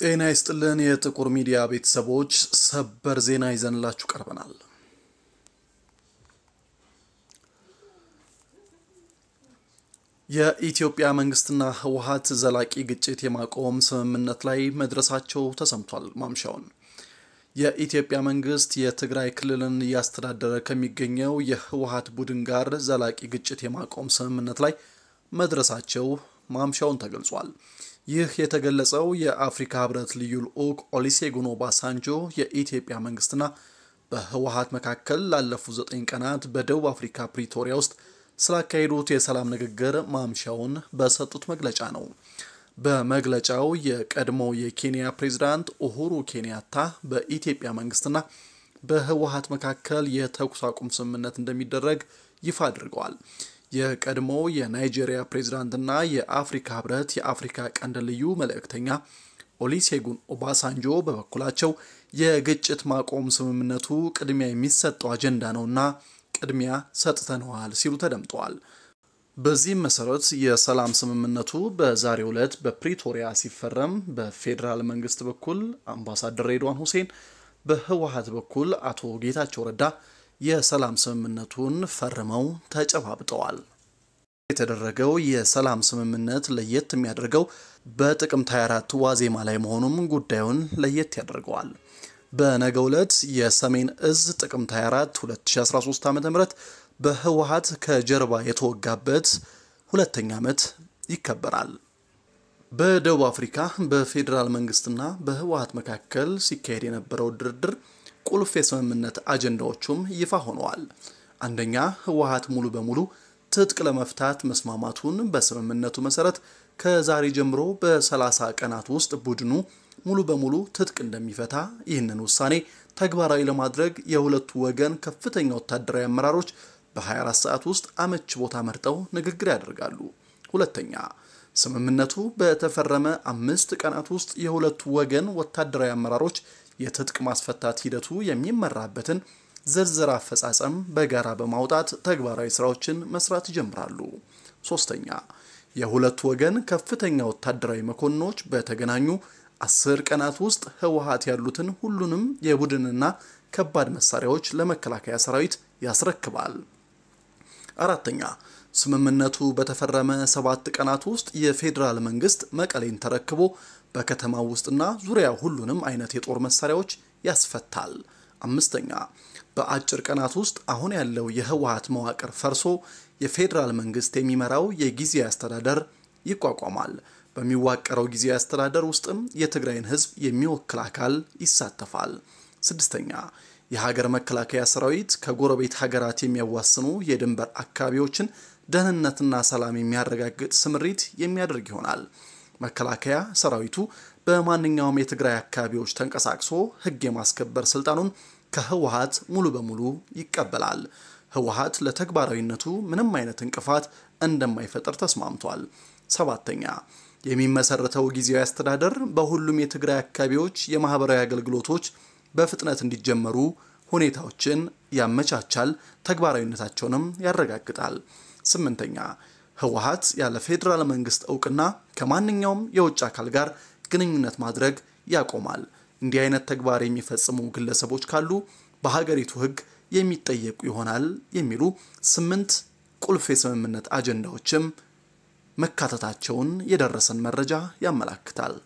ጤና ይስጥልን የጥቁር ሚዲያ ቤተሰቦች፣ ሰበር ዜና ይዘንላችሁ ቀርበናል። የኢትዮጵያ መንግስትና ህወሀት ዘላቂ ግጭት የማቆም ስምምነት ላይ መድረሳቸው ተሰምቷል። ማምሻውን የኢትዮጵያ መንግስት የትግራይ ክልልን እያስተዳደረ ከሚገኘው የህወሀት ቡድን ጋር ዘላቂ ግጭት የማቆም ስምምነት ላይ መድረሳቸው ማምሻውን ተገልጿል። ይህ የተገለጸው የአፍሪካ ህብረት ልዩ ልዑክ ኦሊሴጉን ኦባሳንጆ የኢትዮጵያ መንግስትና በህወሀት መካከል ላለፉት ዘጠኝ ቀናት በደቡብ አፍሪካ ፕሪቶሪያ ውስጥ ስላካሄዱት የሰላም ንግግር ማምሻውን በሰጡት መግለጫ ነው። በመግለጫው የቀድሞው የኬንያ ፕሬዝዳንት ኡሁሩ ኬንያታ በኢትዮጵያ መንግስትና በህወሀት መካከል የተኩስ አቁም ስምምነት እንደሚደረግ ይፋ አድርገዋል። የቀድሞ የናይጄሪያ ና የአፍሪካ ህብረት የአፍሪካ ቀንድ ልዩ መልእክተኛ ኦሊሴጉን ኦባሳንጆ በበኩላቸው የግጭት ማቆም ስምምነቱ ቅድሚያ የሚሰጠው አጀንዳ ነውና ቅድሚያ ሰጥተነዋል ሲሉ ተደምጠዋል። በዚህም መሰረት የሰላም ስምምነቱ በዛሬው ዕለት በፕሪቶሪያ ሲፈረም በፌዴራል መንግስት በኩል አምባሳደር ሬድዋን ሁሴን፣ በህወሀት በኩል አቶ ጌታቸው ረዳ የሰላም ስምምነቱን ፈርመው ተጨባብጠዋል። የተደረገው የሰላም ስምምነት ለየት የሚያደርገው በጥቅምት 24 ዋዜማ ላይ መሆኑም ጉዳዩን ለየት ያደርገዋል። በነገው ዕለት የሰሜን እዝ ጥቅምት 24 2013 ዓ ም በህወሀት ከጀርባ የተወጋበት ሁለተኛ ዓመት ይከበራል። በደቡብ አፍሪካ በፌዴራል መንግስትና በህወሀት መካከል ሲካሄድ የነበረው ድርድር ቁልፍ የስምምነት አጀንዳዎቹም ይፋ ሆነዋል። አንደኛ፣ ህወሀት ሙሉ በሙሉ ትጥቅ ለመፍታት መስማማቱን በስምምነቱ መሰረት ከዛሬ ጀምሮ በ30 ቀናት ውስጥ ቡድኑ ሙሉ በሙሉ ትጥቅ እንደሚፈታ ይህንን ውሳኔ ተግባራዊ ለማድረግ የሁለቱ ወገን ከፍተኛ ወታደራዊ አመራሮች በ24 ሰዓት ውስጥ አመች ቦታ መርጠው ንግግር ያደርጋሉ። ሁለተኛ ስምምነቱ በተፈረመ አምስት ቀናት ውስጥ የሁለቱ ወገን ወታደራዊ አመራሮች የትጥቅ ማስፈታት ሂደቱ የሚመራበትን ዝርዝር አፈጻጸም በጋራ በማውጣት ተግባራዊ ስራዎችን መስራት ይጀምራሉ። ሶስተኛ የሁለቱ ወገን ከፍተኛ ወታደራዊ መኮንኖች በተገናኙ አስር ቀናት ውስጥ ህወሀት ያሉትን ሁሉንም የቡድንና ከባድ መሳሪያዎች ለመከላከያ ሰራዊት ያስረክባል። አራተኛ ስምምነቱ በተፈረመ ሰባት ቀናት ውስጥ የፌዴራል መንግስት መቀሌን ተረክቦ በከተማው ውስጥና ዙሪያ ሁሉንም አይነት የጦር መሳሪያዎች ያስፈታል። አምስተኛ በአጭር ቀናት ውስጥ አሁን ያለው የህወሀት መዋቅር ፈርሶ የፌዴራል መንግስት የሚመራው የጊዜያዊ አስተዳደር ይቋቋማል። በሚዋቀረው ጊዜያዊ አስተዳደር ውስጥም የትግራይን ህዝብ የሚወክል አካል ይሳተፋል። ስድስተኛ የሀገር መከላከያ ሰራዊት ከጎረቤት ሀገራት የሚያዋስኑ የድንበር አካባቢዎችን ደህንነትና ሰላም የሚያረጋግጥ ስምሪት የሚያደርግ ይሆናል። መከላከያ ሰራዊቱ በማንኛውም የትግራይ አካባቢዎች ተንቀሳቅሶ ህግ የማስከበር ስልጣኑን ከህወሀት ሙሉ በሙሉ ይቀበላል። ህወሀት ለተግባራዊነቱ ምንም አይነት እንቅፋት እንደማይፈጥር ተስማምቷል። ሰባተኛ የሚመሰረተው ጊዜያዊ አስተዳደር በሁሉም የትግራይ አካባቢዎች የማህበራዊ አገልግሎቶች በፍጥነት እንዲጀመሩ ሁኔታዎችን ያመቻቻል፣ ተግባራዊነታቸውንም ያረጋግጣል። ስምንተኛ ህወሀት ያለ ፌዴራል መንግስት እውቅና ከማንኛውም የውጭ አካል ጋር ግንኙነት ማድረግ ያቆማል። እንዲህ አይነት ተግባር የሚፈጽሙ ግለሰቦች ካሉ በሀገሪቱ ህግ የሚጠየቁ ይሆናል የሚሉ ስምንት ቁልፍ የስምምነት አጀንዳዎችም መካተታቸውን የደረሰን መረጃ ያመላክታል።